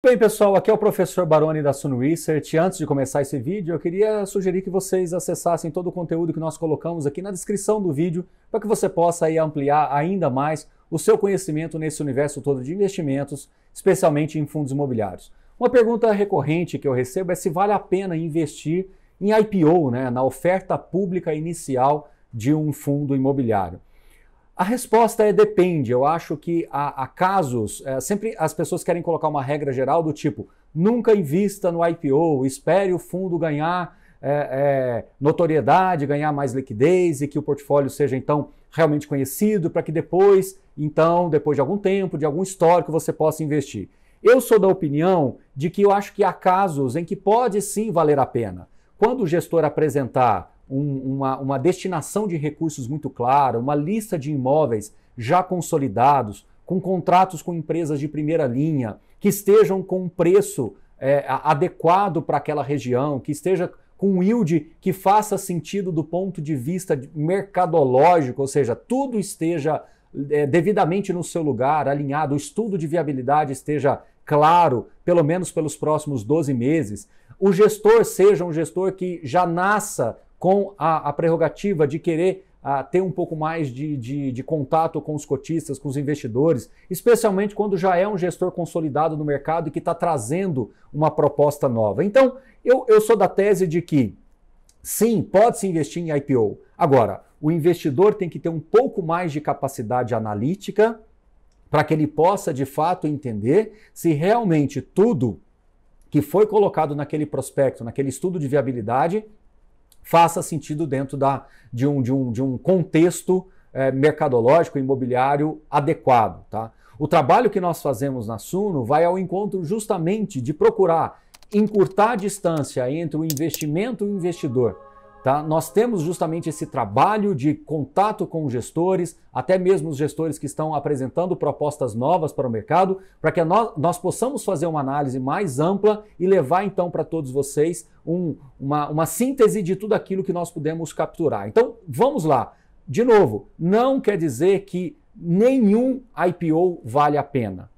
Bem, pessoal, aqui é o professor Baroni da Sun Research. Antes de começar esse vídeo, eu queria sugerir que vocês acessassem todo o conteúdo que nós colocamos aqui na descrição do vídeo, para que você possa aí, ampliar ainda mais o seu conhecimento nesse universo todo de investimentos, especialmente em fundos imobiliários. Uma pergunta recorrente que eu recebo é se vale a pena investir em IPO, né, na oferta pública inicial de um fundo imobiliário. A resposta é depende. Eu acho que há, há casos, é, sempre as pessoas querem colocar uma regra geral do tipo: nunca invista no IPO, espere o fundo ganhar é, é, notoriedade, ganhar mais liquidez e que o portfólio seja então realmente conhecido, para que depois, então, depois de algum tempo, de algum histórico, você possa investir. Eu sou da opinião de que eu acho que há casos em que pode sim valer a pena. Quando o gestor apresentar um, uma, uma destinação de recursos muito clara, uma lista de imóveis já consolidados, com contratos com empresas de primeira linha, que estejam com um preço é, adequado para aquela região, que esteja com um yield que faça sentido do ponto de vista mercadológico, ou seja, tudo esteja é, devidamente no seu lugar, alinhado, o estudo de viabilidade esteja claro, pelo menos pelos próximos 12 meses, o gestor seja um gestor que já nasça com a, a prerrogativa de querer a, ah, ter um pouco mais de, de, de contato com os cotistas, com os investidores, especialmente quando já é um gestor consolidado no mercado e que está trazendo uma proposta nova. Então, eu, eu sou da tese de que sim, pode-se investir em IPO. Agora, o investidor tem que ter um pouco mais de capacidade analítica para que ele possa de fato entender se realmente tudo que foi colocado naquele prospecto, naquele estudo de viabilidade, faça sentido dentro da, de, um, de, um, de um contexto é, mercadológico imobiliário adequado. Tá? O trabalho que nós fazemos na Suno vai ao encontro justamente de procurar encurtar a distância entre o investimento e o investidor Tá? Nós temos justamente esse trabalho de contato com gestores, até mesmo os gestores que estão apresentando propostas novas para o mercado, para que nós, nós, possamos fazer uma análise mais ampla e levar então para todos vocês um, uma, uma síntese de tudo aquilo que nós pudemos capturar. Então vamos lá. De novo, não quer dizer que nenhum IPO vale a pena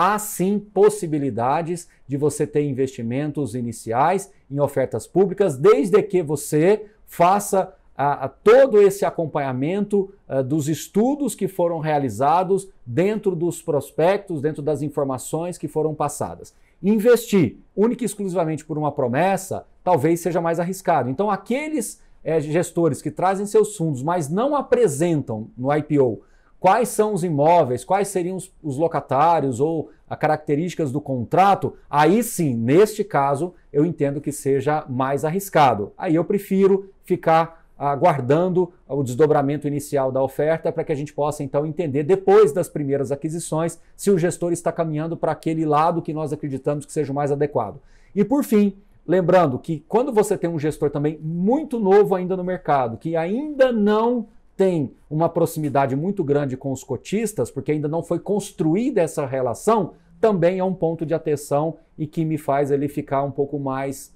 há sim possibilidades de você ter investimentos iniciais em ofertas públicas, desde que você faça a, a todo esse acompanhamento a, eh, dos estudos que foram realizados dentro dos prospectos, dentro das informações que foram passadas. Investir única e exclusivamente por uma promessa talvez seja mais arriscado. Então, aqueles é, gestores que trazem seus fundos, mas não apresentam no IPO quais são os imóveis, quais seriam os, os locatários ou as características do contrato, aí sim, neste caso, eu entendo que seja mais arriscado. Aí eu prefiro ficar aguardando o desdobramento inicial da oferta para que a gente possa então entender depois das primeiras aquisições se o gestor está caminhando para aquele lado que nós acreditamos que seja o mais adequado. E por fim, lembrando que quando você tem um gestor também muito novo ainda no mercado, que ainda não tem uma proximidade muito grande com os cotistas, porque ainda não foi construída essa relação, também é um ponto de atenção e que me faz ele ficar um pouco mais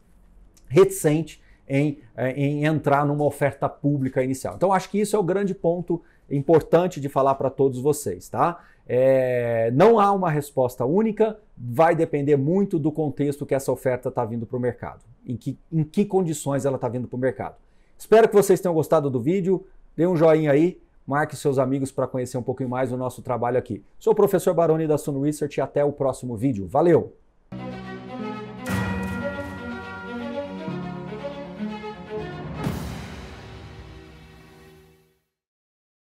reticente em, eh, em entrar numa oferta pública inicial. Então, acho que isso é o grande ponto importante de falar para todos vocês, tá? É, não há uma resposta única, vai depender muito do contexto que essa oferta está vindo para o mercado, em que, em que condições ela está vindo para o mercado. Espero que vocês tenham gostado do vídeo. Dê um joinha aí, marque seus amigos para conhecer um pouquinho mais do nosso trabalho aqui. Sou o professor Baroni da Sun Research e até o próximo vídeo. Valeu!